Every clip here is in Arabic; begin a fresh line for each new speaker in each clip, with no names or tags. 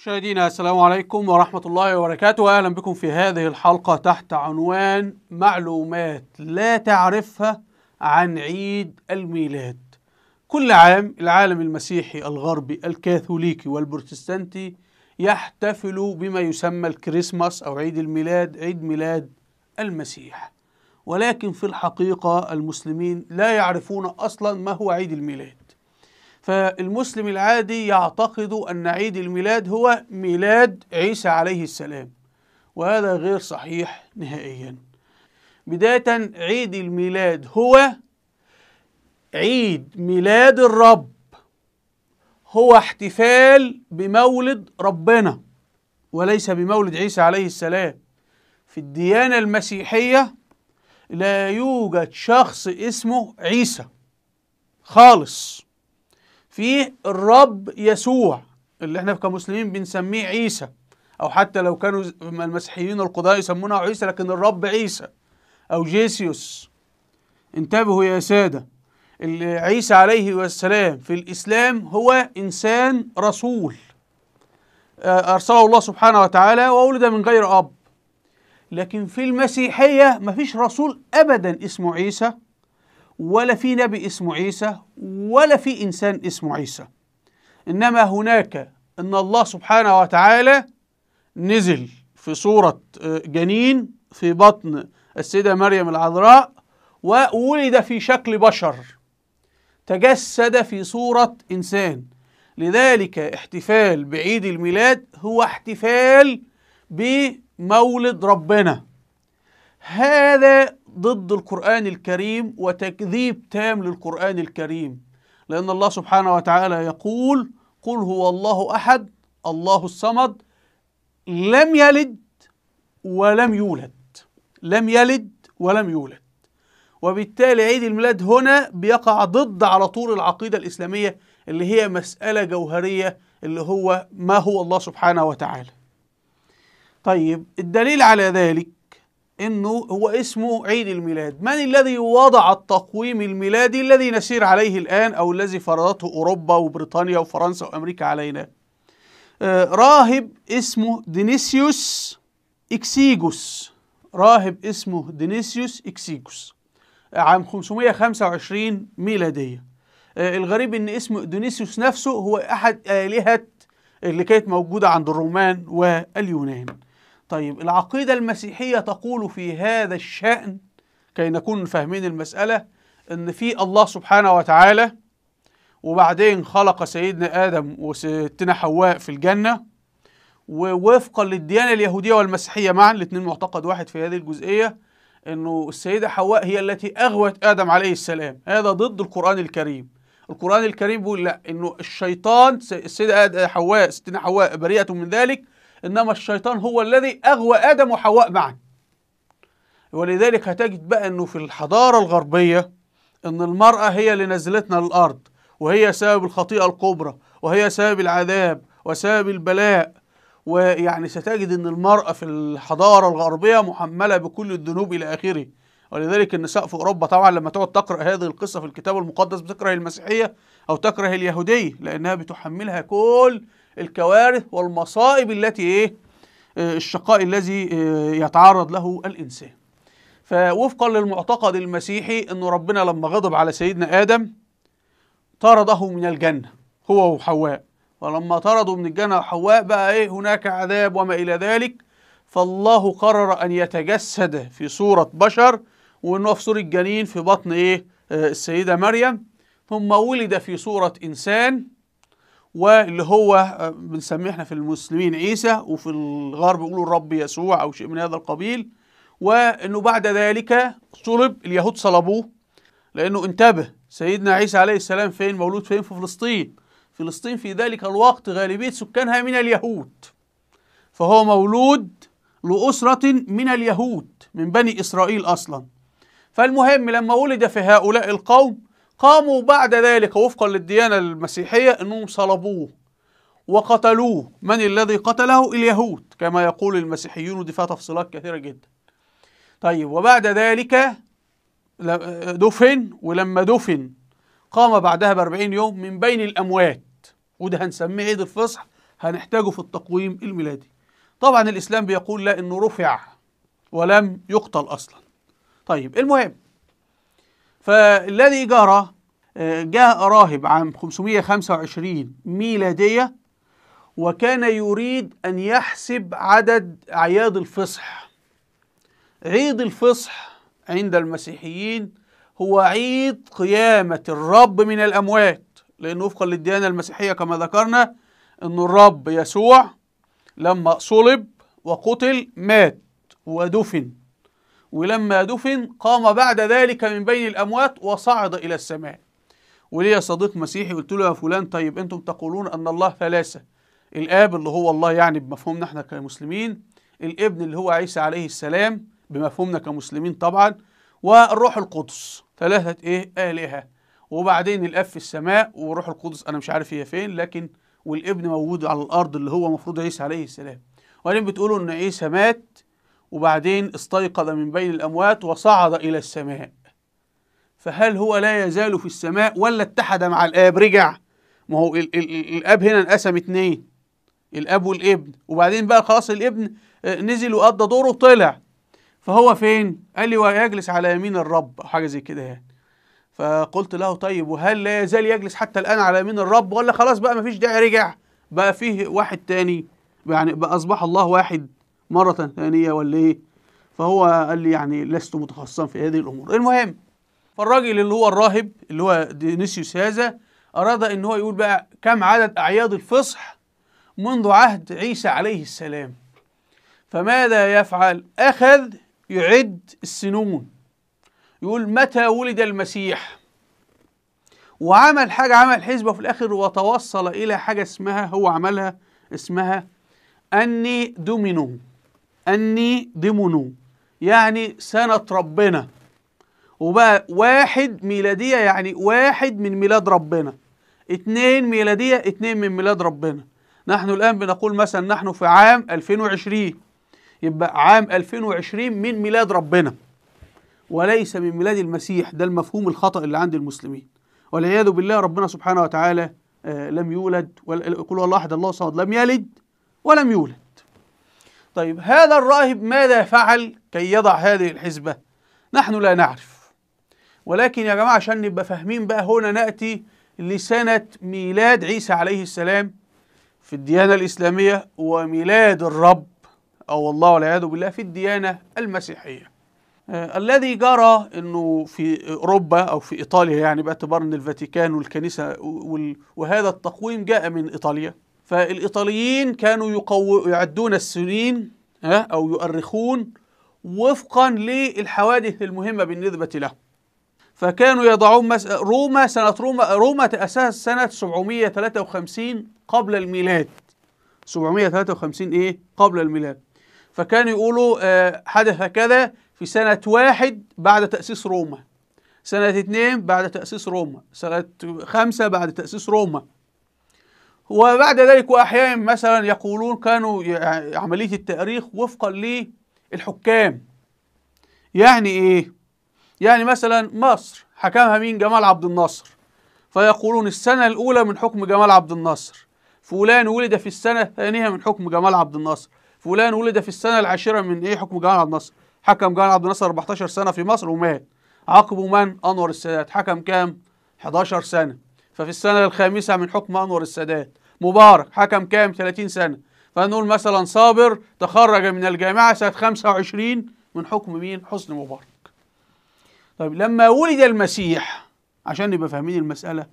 مشاهدينا السلام عليكم ورحمة الله وبركاته أهلا بكم في هذه الحلقة تحت عنوان معلومات لا تعرفها عن عيد الميلاد كل عام العالم المسيحي الغربي الكاثوليكي والبروتستانتي يحتفل بما يسمى الكريسماس أو عيد الميلاد عيد ميلاد المسيح ولكن في الحقيقة المسلمين لا يعرفون أصلا ما هو عيد الميلاد فالمسلم العادي يعتقد أن عيد الميلاد هو ميلاد عيسى عليه السلام وهذا غير صحيح نهائيا بداية عيد الميلاد هو عيد ميلاد الرب هو احتفال بمولد ربنا وليس بمولد عيسى عليه السلام في الديانة المسيحية لا يوجد شخص اسمه عيسى خالص في الرب يسوع اللي احنا كمسلمين بنسميه عيسى او حتى لو كانوا المسيحيين القدماء يسمونه عيسى لكن الرب عيسى او جيسيوس انتبهوا يا ساده عيسى عليه والسلام في الاسلام هو انسان رسول آه، ارسله الله سبحانه وتعالى وولد من غير اب لكن في المسيحيه مفيش رسول ابدا اسمه عيسى ولا في نبي اسمه عيسى ولا في انسان اسمه عيسى انما هناك ان الله سبحانه وتعالى نزل في صوره آه، جنين في بطن السيده مريم العذراء وولد في شكل بشر تجسد في صوره انسان لذلك احتفال بعيد الميلاد هو احتفال بمولد ربنا هذا ضد القرآن الكريم وتكذيب تام للقرآن الكريم لأن الله سبحانه وتعالى يقول قل هو الله أحد الله الصمد لم يلد ولم يولد لم يلد ولم يولد وبالتالي عيد الميلاد هنا بيقع ضد على طول العقيدة الإسلامية اللي هي مسألة جوهرية اللي هو ما هو الله سبحانه وتعالى طيب الدليل على ذلك انه هو اسمه عيد الميلاد من الذي وضع التقويم الميلادي الذي نسير عليه الان او الذي فرضته اوروبا وبريطانيا وفرنسا وامريكا علينا آه، راهب اسمه دينيسيوس اكسيجوس راهب اسمه دينيسيوس اكسيجوس آه، عام 525 ميلادية آه، الغريب ان اسم دينيسيوس نفسه هو احد آلهة اللي كانت موجودة عند الرومان واليونان طيب العقيدة المسيحية تقول في هذا الشأن كي نكون فاهمين المسألة إن في الله سبحانه وتعالى وبعدين خلق سيدنا آدم وستنا حواء في الجنة ووفقا للديانة اليهودية والمسيحية معا الاثنين معتقد واحد في هذه الجزئية إنه السيدة حواء هي التي أغوت آدم عليه السلام هذا ضد القرآن الكريم القرآن الكريم بيقول لا إنه الشيطان السيدة حواء ستنا حواء بريئة من ذلك إنما الشيطان هو الذي أغوى آدم وحواء معا ولذلك هتجد بقى إنه في الحضارة الغربية إن المرأة هي اللي نزلتنا للأرض وهي سبب الخطيئة الكبرى وهي سبب العذاب وسبب البلاء ويعني ستجد ان المرأة في الحضارة الغربية محملة بكل الذنوب الى اخره ولذلك النساء في اوروبا طبعا لما تقعد تقرا هذه القصة في الكتاب المقدس بتكره المسيحية او تكره اليهودية لانها بتحملها كل الكوارث والمصائب التي ايه آه، الشقاء الذي آه، يتعرض له الانسان فوفقا للمعتقد المسيحي ان ربنا لما غضب على سيدنا ادم طرده من الجنه هو وحواء ولما طردوا من الجنه حواء بقى ايه هناك عذاب وما الى ذلك فالله قرر ان يتجسد في صوره بشر وانه في صوره جنين في بطن ايه آه، السيده مريم ثم ولد في صوره انسان واللي هو آه، بنسميه احنا في المسلمين عيسى وفي الغرب يقولوا الرب يسوع او شيء من هذا القبيل وانه بعد ذلك صلب اليهود صلبوه لانه انتبه سيدنا عيسى عليه السلام فين مولود فين في فلسطين فلسطين في ذلك الوقت غالبيه سكانها من اليهود فهو مولود لأسرة من اليهود من بني إسرائيل أصلا فالمهم لما ولد في هؤلاء القوم قاموا بعد ذلك وفقا للديانة المسيحية أنهم صلبوه وقتلوه من الذي قتله اليهود كما يقول المسيحيون ودي فيها تفصيلات كثيرة جدا طيب وبعد ذلك دفن ولما دفن قام بعدها بأربعين يوم من بين الأموات وده هنسميه عيد الفصح هنحتاجه في التقويم الميلادي طبعا الإسلام بيقول لا إنه رفع ولم يقتل أصلا طيب المهم فالذي جرى آه، جاء راهب عام 525 ميلادية وكان يريد أن يحسب عدد أعياد الفصح عيد الفصح عند المسيحيين هو عيد قيامة الرب من الأموات لأن وفقا للديانة المسيحية كما ذكرنا أن الرب يسوع لما صلب وقتل مات ودفن ولما دفن قام بعد ذلك من بين الأموات وصعد إلى السماء وليا صديق مسيحي قلت له يا فلان طيب أنتم تقولون أن الله ثلاثة الآب اللي هو الله يعني بمفهومنا احنا كمسلمين الابن اللي هو عيسى عليه السلام بمفهومنا كمسلمين طبعا والروح القدس ثلاثة ايه آلهة وبعدين الاب في السماء والروح القدس انا مش عارف هي فين لكن والابن موجود على الارض اللي هو المفروض عيسى عليه السلام وبعدين بتقولوا ان عيسى مات وبعدين استيقظ من بين الأموات وصعد إلى السماء فهل هو لا يزال في السماء ولا اتحد مع الآب رجع ما هو الآب هنا انقسم اتنين الآب والابن وبعدين بقى خلاص الابن آه، نزل وقضى دوره وطلع فهو فين؟ قال لي ويجلس على يمين الرب أو حاجة زي كده يعني فقلت له طيب وهل لا يزال يجلس حتى الآن على يمين الرب ولا خلاص بقى مفيش داعي رجع بقى فيه واحد تاني يعني بقى أصبح الله واحد مرة ثانية ولا إيه فهو قال لي يعني لست متخصصا في هذه الأمور المهم فالراجل اللي هو الراهب اللي هو دينيسيوس هذا أراد إن هو يقول بقى كم عدد أعياد الفصح منذ عهد عيسى عليه السلام فماذا يفعل أخذ يعد السنون يقول متى ولد المسيح وعمل حاجة عمل حسبة في الآخر وتوصل إلى حاجة اسمها هو عملها اسمها أني دومينوم أني ضمنه يعني سنة ربنا وبقى واحد ميلادية يعني واحد من ميلاد ربنا اتنين ميلادية اتنين من ميلاد ربنا نحن الآن بنقول مثلا نحن في عام 2020 يبقى عام 2020 من ميلاد ربنا وليس من ميلاد المسيح ده المفهوم الخطأ اللي عند المسلمين والعياذ بالله ربنا سبحانه وتعالى آه لم يولد قل هو الله أحد الله صاد لم يلد ولم يولد طيب هذا الراهب ماذا فعل كي يضع هذه الحسبة؟ نحن لا نعرف ولكن يا جماعة عشان نبقى فاهمين بقى هنا نأتي لسنة ميلاد عيسى عليه السلام في الديانة الإسلامية وميلاد الرب أو الله والعياذ بالله في الديانة المسيحية آه الذي جرى أنه في أوروبا أو في إيطاليا يعني باعتبار أن الفاتيكان والكنيسة وهذا التقويم جاء من إيطاليا فالإيطاليين كانوا يقو... يعدون السنين أو يؤرخون وفقا للحوادث المهمة بالنسبة له فكانوا يضعون مس... روما سنة روما روما تأسست سنة 753 قبل الميلاد 753 إيه قبل الميلاد فكانوا يقولوا آه حدث كذا في سنة واحد بعد تأسيس روما سنة اثنين بعد تأسيس روما سنة خمسة بعد تأسيس روما وبعد ذلك وأحيانا مثلا يقولون كانوا عملية التأريخ وفقا للحكام يعني إيه؟ يعني مثلا مصر حكمها مين جمال عبد الناصر فيقولون السنة الأولى من حكم جمال عبد الناصر فلان ولد في السنة الثانية من حكم جمال عبد الناصر فلان ولد في السنة العاشرة من إيه حكم جمال عبد الناصر حكم جمال عبد الناصر 14 سنة في مصر ومات عقبه من أنور السادات حكم كام 11 سنة ففي السنة الخامسة من حكم أنور السادات مبارك حكم كام 30 سنة فنقول مثلا صابر تخرج من الجامعة سنة 25 من حكم مين حسن مبارك طيب لما ولد المسيح عشان نبقى فاهمين المسألة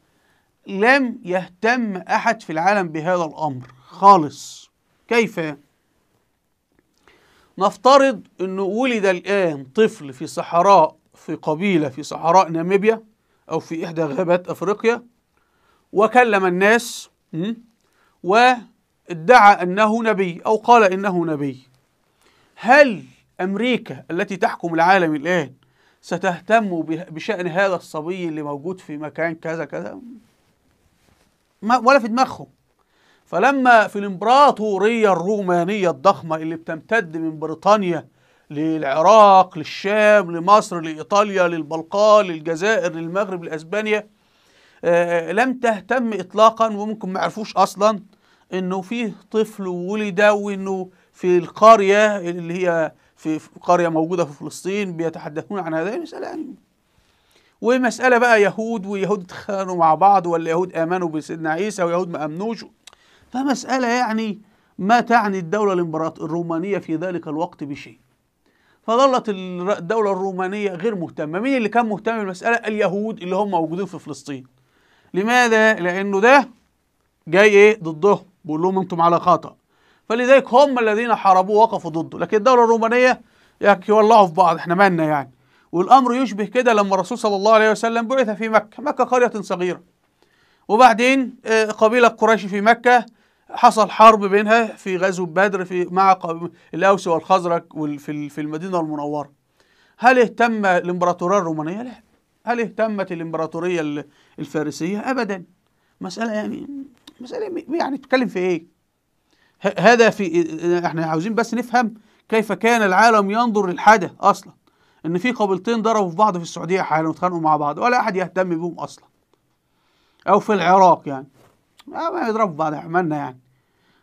لم يهتم أحد في العالم بهذا الأمر خالص كيف نفترض أنه ولد الآن طفل في صحراء في قبيلة في صحراء ناميبيا أو في إحدى غابات أفريقيا وكلم الناس وادعى أنه نبي أو قال إنه نبي هل أمريكا التي تحكم العالم الآن ستهتم بشأن هذا الصبي اللي موجود في مكان كذا كذا ولا في دماغهم فلما في الإمبراطورية الرومانية الضخمة اللي بتمتد من بريطانيا للعراق للشام لمصر لإيطاليا للبلقان للجزائر للمغرب لأسبانيا لم تهتم إطلاقا وممكن ما عرفوش أصلا انه فيه طفل ولد وانه في القريه اللي هي في قريه موجوده في فلسطين بيتحدثون عن هذه إيه المساله يعني ومساله بقى يهود ويهود اتخانقوا مع بعض ولا يهود امنوا بسيدنا عيسى ويهود ما امنوش فمساله يعني ما تعني الدوله الامبراطوريه الرومانيه في ذلك الوقت بشيء فظلت الدوله الرومانيه غير مهتمه مين اللي كان مهتم بالمساله اليهود اللي هم موجودين في فلسطين لماذا لانه ده جاي ايه ضدهم بيقول لهم انتم على خطأ فلذلك هم الذين حاربوه وقفوا ضده لكن الدولة الرومانية يولعوا في بعض احنا مالنا يعني والأمر يشبه كده لما الرسول صلى الله عليه وسلم بعث في مكة مكة قرية صغيرة وبعدين آه، قبيلة قريش في مكة حصل حرب بينها في غزو بدر في مع الأوس والخزرج في المدينة المنورة هل اهتم الإمبراطورية الرومانية؟ لا هل اهتمت الإمبراطورية الفارسية؟ أبدا مسألة يعني المسألة يعني, يعني بتتكلم في إيه؟ هذا في إحنا عاوزين بس نفهم كيف كان العالم ينظر للحدث أصلا إن في قبيلتين ضربوا في بعض في السعودية حالا واتخانقوا مع بعض ولا أحد يهتم بهم أصلا أو في العراق يعني آه، ما يضربوا بعض عملنا يعني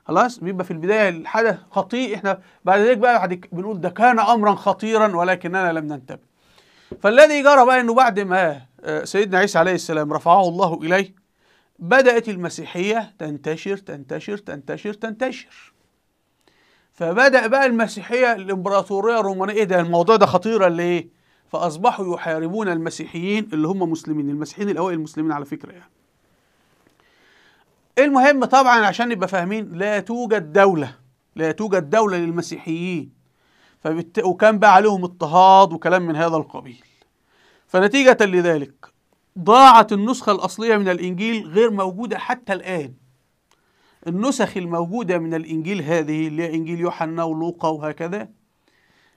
خلاص بيبقى في البدايه الحدث خطير احنا بعد ذلك بقى بعد بنقول ده كان امرا خطيرا ولكننا لم ننتبه فالذي جرى بقى انه بعد ما آه، سيدنا عيسى عليه السلام رفعه الله اليه بدأت المسيحية تنتشر تنتشر تنتشر تنتشر فبدأ بقى المسيحية الإمبراطورية الرومانية إيه ده الموضوع ده خطيرة ليه؟ فأصبحوا يحاربون المسيحيين اللي هم مسلمين المسيحيين الأوائل المسلمين على فكرة يعني المهم طبعا عشان نبقى فاهمين لا توجد دولة لا توجد دولة للمسيحيين فبت... وكان بقى عليهم اضطهاد وكلام من هذا القبيل فنتيجة لذلك ضاعت النسخة الأصلية من الإنجيل غير موجودة حتى الآن النسخ الموجودة من الإنجيل هذه اللي هي إنجيل يوحنا ولوقا وهكذا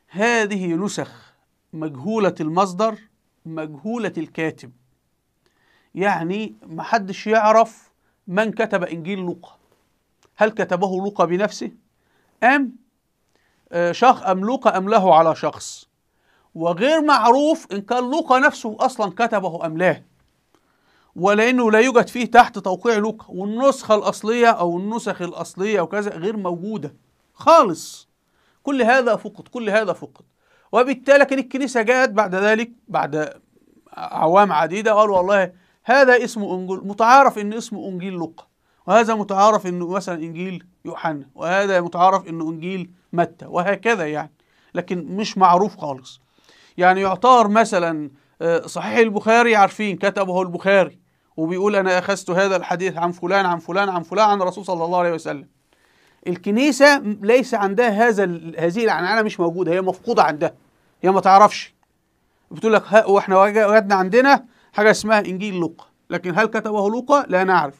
هذه نسخ مجهولة المصدر مجهولة الكاتب يعني محدش يعرف من كتب إنجيل لوقا هل كتبه لوقا بنفسه أم آه، شخ أم لوقا أم له على شخص وغير معروف إن كان لوقا نفسه أصلا كتبه أم لا ولأنه لا يوجد فيه تحت توقيع لوقا والنسخة الأصلية أو النسخ الأصلية وكذا غير موجودة خالص كل هذا فقد كل هذا فقد وبالتالي كان الكنيسة جاءت بعد ذلك بعد أعوام عديدة قالوا والله هذا اسم أنجيل متعارف إن اسمه أنجيل لوقا وهذا متعارف إنه مثلا إنجيل يوحنا وهذا متعارف إنه إنجيل متى وهكذا يعني لكن مش معروف خالص يعني يعتبر مثلا آه، صحيح البخاري عارفين كتبه البخاري وبيقول أنا أخذت هذا الحديث عن فلان عن فلان عن فلان عن الرسول صلى الله عليه وسلم الكنيسة ليس عندها هذا هذه العنعنة مش موجودة هي مفقودة عندها هي ما تعرفش بتقول لك واحنا وجدنا عندنا حاجة اسمها إنجيل لوقا لكن هل كتبه لوقا؟ لا نعرف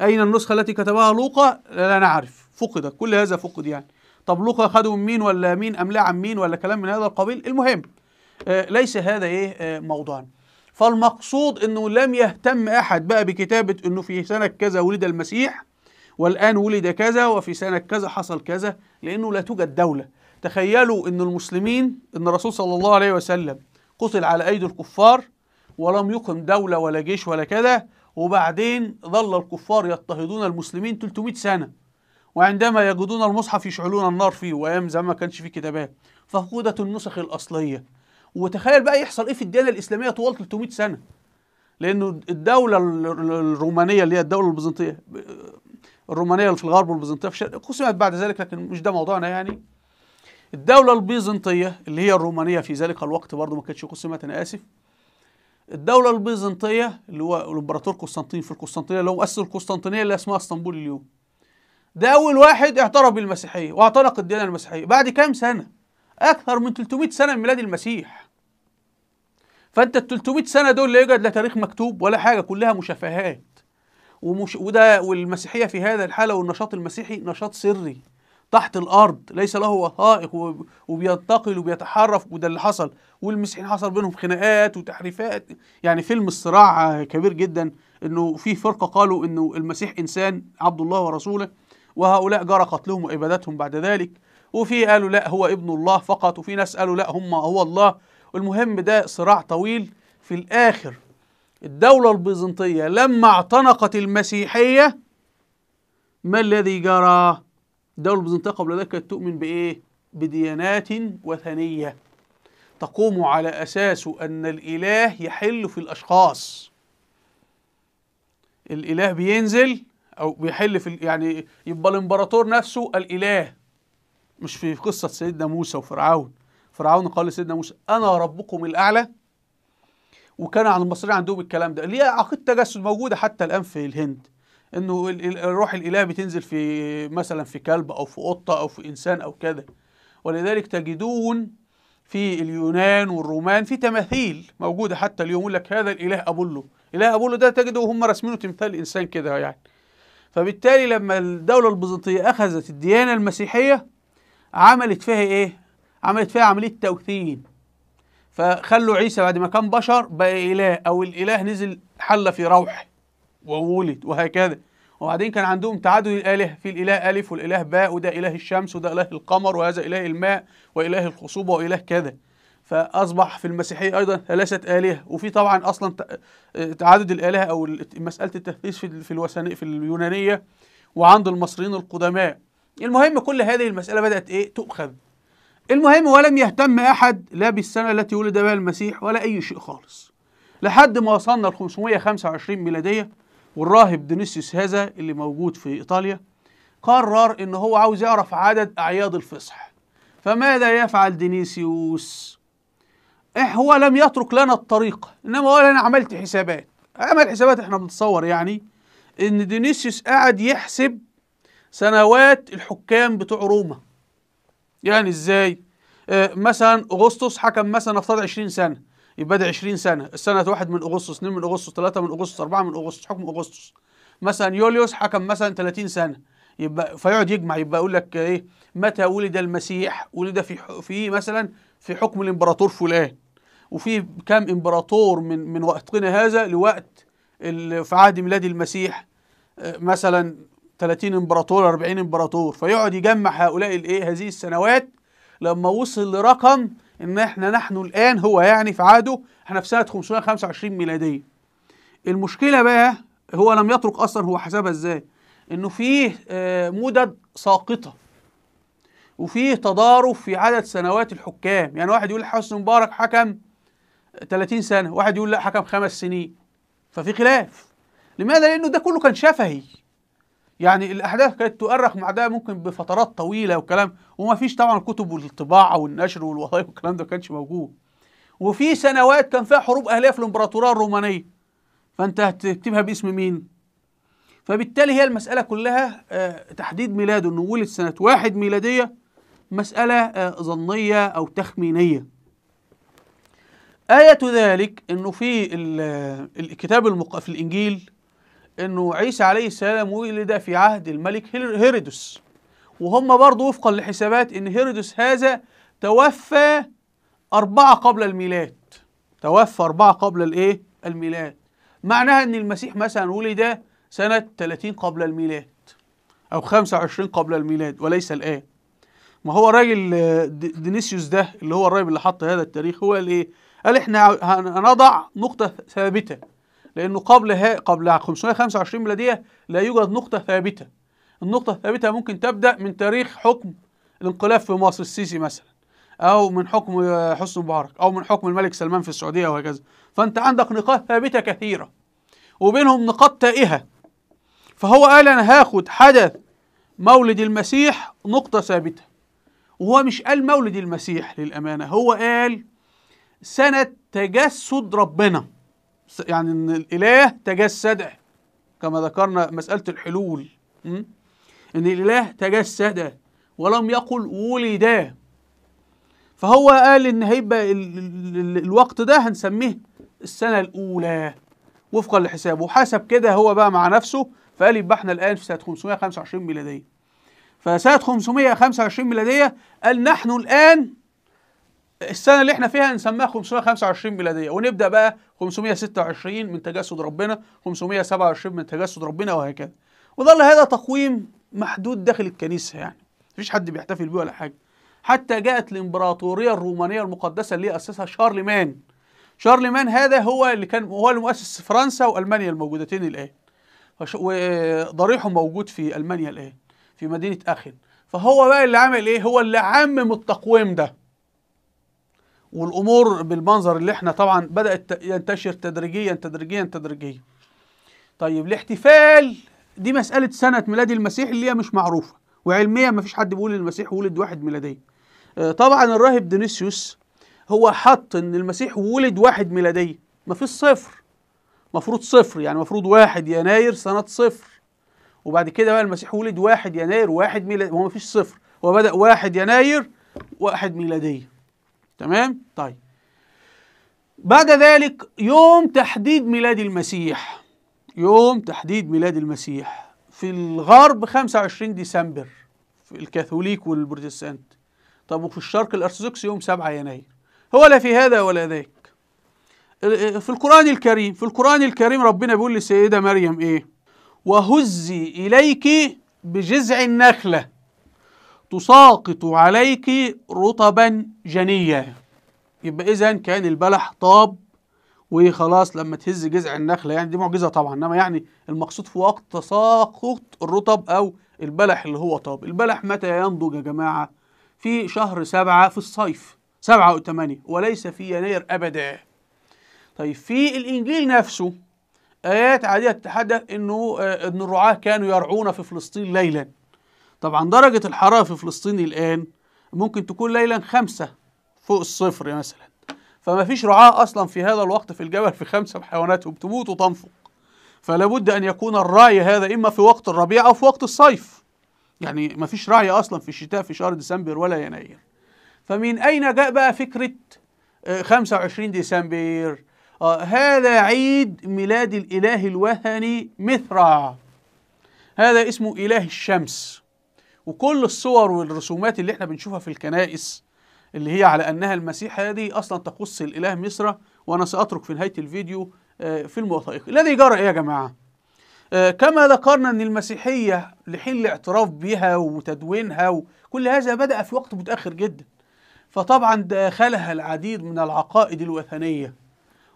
أين النسخة التي كتبها لوقا؟ لا نعرف فقدت كل هذا فقد يعني طب لوقا خده من مين ولا مين أملاه عن مين ولا كلام من هذا القبيل المهم آه، ليس هذا ايه آه، موضوعا فالمقصود انه لم يهتم احد بقى بكتابه انه في سنه كذا ولد المسيح والان ولد كذا وفي سنه كذا حصل كذا لانه لا توجد دوله تخيلوا ان المسلمين ان الرسول صلى الله عليه وسلم قتل على ايدي الكفار ولم يقم دوله ولا جيش ولا كذا وبعدين ظل الكفار يضطهدون المسلمين 300 سنه وعندما يجدون المصحف يشعلون النار فيه وايام زمان ما كانش فيه كتابات ففقدت النسخ الاصليه وتخيل بقى يحصل ايه في الديانه الاسلاميه طوال 300 سنه لانه الدوله الرومانيه اللي هي الدوله البيزنطيه الرومانيه اللي في الغرب والبيزنطيه في الشرق قسمت بعد ذلك لكن مش ده موضوعنا يعني الدوله البيزنطيه اللي هي الرومانيه في ذلك الوقت برضه ما كانتش قسمت انا اسف الدوله البيزنطيه اللي هو الامبراطور قسطنطين في القسطنطينيه اللي هو مؤسس القسطنطينيه اللي اسمها اسطنبول اليوم ده اول واحد اعترف بالمسيحيه واعتنق الديانه المسيحيه بعد كام سنه اكثر من 300 سنه من ميلاد المسيح فانت ال 300 سنه دول لا يوجد لا تاريخ مكتوب ولا حاجه كلها مشافهات ومش وده والمسيحيه في هذا الحاله والنشاط المسيحي نشاط سري تحت الارض ليس له وثائق وبينتقل وبيتحرف وده اللي حصل والمسيحيين حصل بينهم خناقات وتحريفات يعني فيلم الصراع كبير جدا انه في فرقه قالوا انه المسيح انسان عبد الله ورسوله وهؤلاء جرى قتلهم وابادتهم بعد ذلك وفي قالوا لا هو ابن الله فقط وفي ناس قالوا لا هم هو الله المهم ده صراع طويل في الآخر الدولة البيزنطية لما اعتنقت المسيحية ما الذي جرى؟ الدولة البيزنطية قبل ذلك كانت تؤمن بإيه؟ بديانات وثنية تقوم على أساس أن الإله يحل في الأشخاص الإله بينزل أو بيحل في يعني يبقى الإمبراطور نفسه الإله مش في قصة سيدنا موسى وفرعون فرعون قال لسيدنا موسى انا ربكم الاعلى وكان عن المصريين عندهم الكلام ده اللي هي عقيده تجسد موجوده حتى الان في الهند انه الروح الاله بتنزل في مثلا في كلب او في قطه او في انسان او كده ولذلك تجدون في اليونان والرومان في تماثيل موجوده حتى اليوم يقول لك هذا الاله ابولو اله ابولو ده تجده هم راسمينه تمثال انسان كده يعني فبالتالي لما الدوله البيزنطيه اخذت الديانه المسيحيه عملت فيها ايه عملت فيها عملية توثيق فخلوا عيسى بعد ما كان بشر بقى إله أو الإله نزل حل في روح وولد وهكذا وبعدين كان عندهم تعدد الآلهة في الإله ألف والإله باء وده إله الشمس وده إله القمر وهذا إله الماء وإله الخصوبة وإله كذا فأصبح في المسيحية أيضا ثلاثة آلهة وفي طبعا أصلا آه، تعدد الآلهة أو مسألة التثليث في الوثنية في اليونانية وعند المصريين القدماء المهم كل هذه المسألة بدأت إيه تؤخذ المهم ولم يهتم أحد لا بالسنة التي ولد بها المسيح ولا أي شيء خالص لحد ما وصلنا ل 525 ميلادية والراهب دينيسيوس هذا اللي موجود في إيطاليا قرر إن هو عاوز يعرف عدد أعياد الفصح فماذا يفعل دينيسيوس؟ إيه هو لم يترك لنا الطريقة إنما هو أنا عملت حسابات عمل حسابات إحنا بنتصور يعني إن دينيسيوس قعد يحسب سنوات الحكام بتوع روما يعني ازاي آه، مثلا اغسطس حكم مثلا افترض 20 سنه يبقى ده 20 سنه السنه 1 من اغسطس 2 من اغسطس 3 من اغسطس 4 من اغسطس حكم اغسطس مثلا يوليوس حكم مثلا 30 سنه يبقى فيقعد يجمع يبقى يقول لك ايه متى ولد المسيح ولد في في مثلا في حكم الامبراطور فلان وفي كام امبراطور من من وقتنا هذا لوقت في عهد ميلاد المسيح آه، مثلا 30 امبراطور 40 امبراطور فيقعد يجمع هؤلاء الايه هذه السنوات لما وصل لرقم ان احنا نحن الان هو يعني في عهده احنا في سنه 525 ميلاديه المشكله بقى هو لم يترك اصلا هو حسبها ازاي انه فيه آه، مدد ساقطه وفيه تضارب في عدد سنوات الحكام يعني واحد يقول حسني مبارك حكم 30 سنه واحد يقول لا حكم خمس سنين ففي خلاف لماذا لانه ده كله كان شفهي يعني الاحداث كانت تؤرخ مع ده ممكن بفترات طويله وكلام وما فيش طبعا الكتب والطباعه والنشر والوظائف والكلام ده ما كانش موجود وفي سنوات كان فيها حروب اهليه في الامبراطوريه الرومانيه فانت هتكتبها باسم مين فبالتالي هي المساله كلها آه، تحديد ميلاده انه ولد سنه واحد ميلاديه مساله آه، ظنيه او تخمينيه آية ذلك انه في آه، الكتاب المق... في الانجيل انه عيسى عليه السلام ولد في عهد الملك هيرودس وهم برضه وفقا لحسابات ان هيرودس هذا توفى أربعة قبل الميلاد توفى أربعة قبل الإيه؟ الميلاد معناها أن المسيح مثلا ولد سنة 30 قبل الميلاد أو 25 قبل الميلاد وليس الآن ما هو الراجل آه، دينيسيوس ده اللي هو الراجل اللي حط هذا التاريخ هو الإيه؟ قال إحنا هنضع نقطة ثابتة لأنه قبل ها قبل 525 ميلادية لا يوجد نقطة ثابتة النقطة الثابتة ممكن تبدأ من تاريخ حكم الانقلاب في مصر السيسي مثلا أو من حكم آه، حسن مبارك أو من حكم الملك سلمان في السعودية وهكذا فأنت عندك نقاط ثابتة كثيرة وبينهم نقاط تائهة فهو قال أنا هاخد حدث مولد المسيح نقطة ثابتة وهو مش قال مولد المسيح للأمانة هو قال سنة تجسد ربنا يعني ان الاله تجسد كما ذكرنا مساله الحلول ان الاله تجسد ولم يقل ولد فهو قال ان هيبقى الوقت ده هنسميه السنه الاولى وفقا لحسابه وحسب كده هو بقى مع نفسه فقال يبقى احنا الان في سنه 525 ميلاديه فسنه 525 ميلاديه قال نحن الان السنه اللي احنا فيها نسميها 525 ميلاديه ونبدا بقى 526 من تجسد ربنا 527 من تجسد ربنا وهكذا وظل هذا تقويم محدود داخل الكنيسه يعني مفيش حد بيحتفل بيه ولا حاجه حتى جاءت الامبراطوريه الرومانيه المقدسه اللي اسسها شارلمان شارلمان هذا هو اللي كان هو المؤسس فرنسا والمانيا الموجودتين الان وضريحه موجود في المانيا الان في مدينه اخن فهو بقى اللي عمل ايه هو اللي عمم التقويم ده والامور بالمنظر اللي احنا طبعا بدات ينتشر تدريجيا تدريجيا تدريجيا طيب الاحتفال دي مساله سنه ميلاد المسيح اللي هي مش معروفه وعلميا ما فيش حد بيقول المسيح ولد واحد ميلادي آه، طبعا الراهب دينيسيوس هو حط ان المسيح ولد واحد ميلادي ما فيش صفر مفروض صفر يعني مفروض واحد يناير سنة صفر وبعد كده بقى المسيح ولد واحد يناير واحد ميلادي هو مفيش صفر هو بدأ واحد يناير واحد ميلادية تمام طيب بعد ذلك يوم تحديد ميلاد المسيح يوم تحديد ميلاد المسيح في الغرب 25 ديسمبر في الكاثوليك والبروتستانت طب وفي الشرق الارثوذكس يوم 7 يناير هو لا في هذا ولا ذاك في القرآن الكريم في القرآن الكريم ربنا بيقول للسيدة مريم إيه وهزي إليك بجذع النخلة تساقط عليك رطبا جنية يبقى إذا كان البلح طاب وخلاص لما تهز جذع النخلة يعني دي معجزة طبعا إنما يعني المقصود في وقت تساقط الرطب أو البلح اللي هو طاب البلح متى ينضج يا جماعة في شهر سبعة في الصيف سبعة أو ثمانية وليس في يناير أبدا طيب في الإنجيل نفسه آيات عادية تتحدث إنه آه، إن الرعاة كانوا يرعون في فلسطين ليلاً طبعا درجة الحرارة في فلسطين الآن ممكن تكون ليلا خمسة فوق الصفر مثلا فما فيش رعاة أصلا في هذا الوقت في الجبل في خمسة بحيواناتهم تموت وتنفق فلا بد أن يكون الرعي هذا إما في وقت الربيع أو في وقت الصيف يعني ما فيش رعي أصلا في الشتاء في شهر ديسمبر ولا يناير فمن أين جاء بقى فكرة 25 آه، ديسمبر آه هذا عيد ميلاد الإله الوثني مثرع هذا اسمه إله الشمس وكل الصور والرسومات اللي احنا بنشوفها في الكنائس اللي هي على أنها المسيح هذه أصلا تقص الإله مصر وأنا سأترك في نهاية الفيديو آه، فيلم وثائقي الذي جرى إيه يا جماعة؟ آه، كما ذكرنا أن المسيحية لحين الاعتراف بها وتدوينها وكل هذا بدأ في وقت متأخر جدا فطبعا داخلها العديد من العقائد الوثنية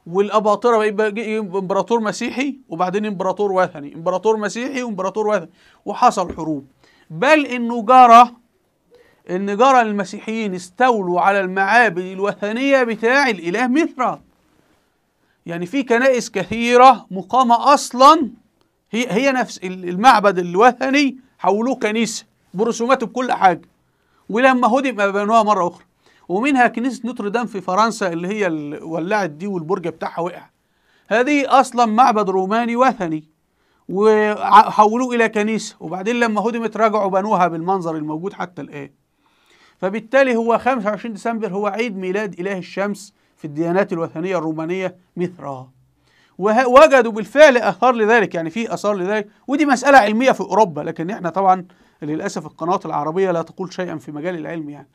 والأباطرة بقى إمبراطور مسيحي وبعدين إمبراطور وثني إمبراطور مسيحي وإمبراطور وثني وحصل حروب بل انه جرى ان جرى المسيحيين استولوا على المعابد الوثنيه بتاع الاله مثرا يعني في كنائس كثيره مقامه اصلا هي هي نفس المعبد الوثني حولوه كنيسه برسوماته بكل حاجه ولما هدم بنوها مره اخرى ومنها كنيسه نوتردام في فرنسا اللي هي ولعت دي والبرج بتاعها وقع هذه اصلا معبد روماني وثني وحولوه إلى كنيسة وبعدين لما هدمت رجعوا بنوها بالمنظر الموجود حتى الآن فبالتالي هو 25 ديسمبر هو عيد ميلاد إله الشمس في الديانات الوثنية الرومانية ميثرا ووجدوا بالفعل آثار لذلك يعني في آثار لذلك ودي مسألة علمية في أوروبا لكن إحنا طبعا للأسف القناة العربية لا تقول شيئا في مجال العلم يعني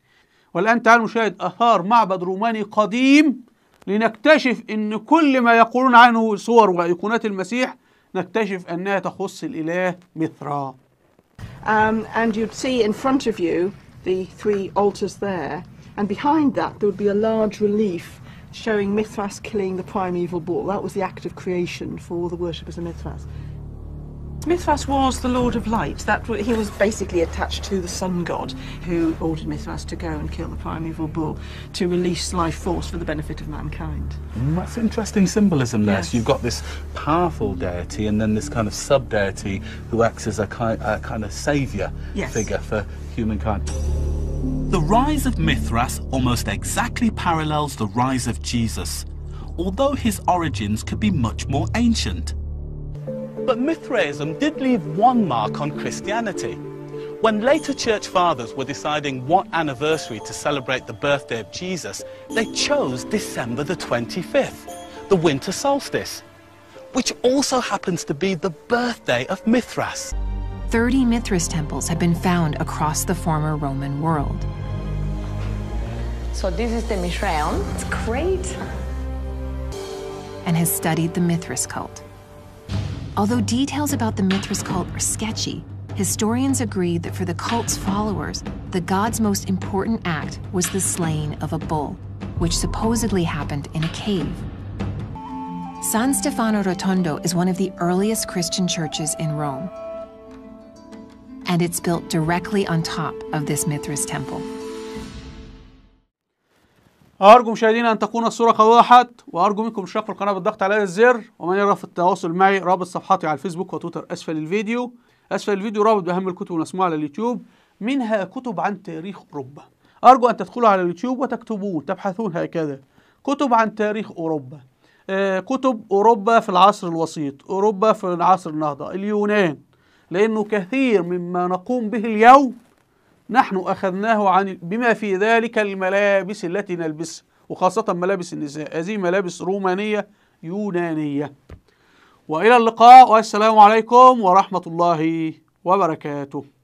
والآن تعالوا نشاهد آثار معبد روماني قديم لنكتشف أن كل ما يقولون عنه صور وأيقونات المسيح نكتشف أنها تخص الإله Um, and you'd see in front of you the three altars there, and behind that there would be a large relief showing Mithras killing the primeval bull. That was the act of creation for all the worshippers of Mithras. Mithras was the Lord of Light. That he was basically attached to the Sun God, who ordered Mithras to go and kill the primeval bull to release life force for the benefit of mankind. Mm, that's interesting symbolism there. Yes. So you've got this powerful deity, and then this kind of sub deity who acts as a kind, a kind of saviour yes. figure for humankind. The rise of Mithras almost exactly parallels the rise of Jesus, although his origins could be much more ancient. But Mithraism did leave one mark on Christianity. When later church fathers were deciding what anniversary to celebrate the birthday of Jesus, they chose December the 25th, the winter solstice, which also happens to be the birthday of Mithras. 30 Mithras temples have been found across the former Roman world. So this is the Mithraeum. It's great. And has studied the Mithras cult. Although details about the Mithras cult are sketchy, historians agree that for the cult's followers, the god's most important act was the slaying of a bull, which supposedly happened in a cave. San Stefano Rotondo is one of the earliest Christian churches in Rome, and it's built directly on top of this Mithras temple. أرجو مشاهدينا أن تكون الصورة قد وضحت وأرجو منكم الاشتراك في القناة بالضغط على الزر ومن يرغب في التواصل معي رابط صفحاتي على الفيسبوك وتويتر أسفل الفيديو أسفل الفيديو رابط بأهم الكتب المسموعة على اليوتيوب منها كتب عن تاريخ أوروبا أرجو أن تدخلوا على اليوتيوب وتكتبون تبحثون هكذا كتب عن تاريخ أوروبا آه كتب أوروبا في العصر الوسيط أوروبا في عصر النهضة اليونان لأنه كثير مما نقوم به اليوم نحن أخذناه عن بما في ذلك الملابس التي نلبسها وخاصة ملابس النساء هذه ملابس رومانية يونانية وإلى اللقاء والسلام عليكم ورحمة الله وبركاته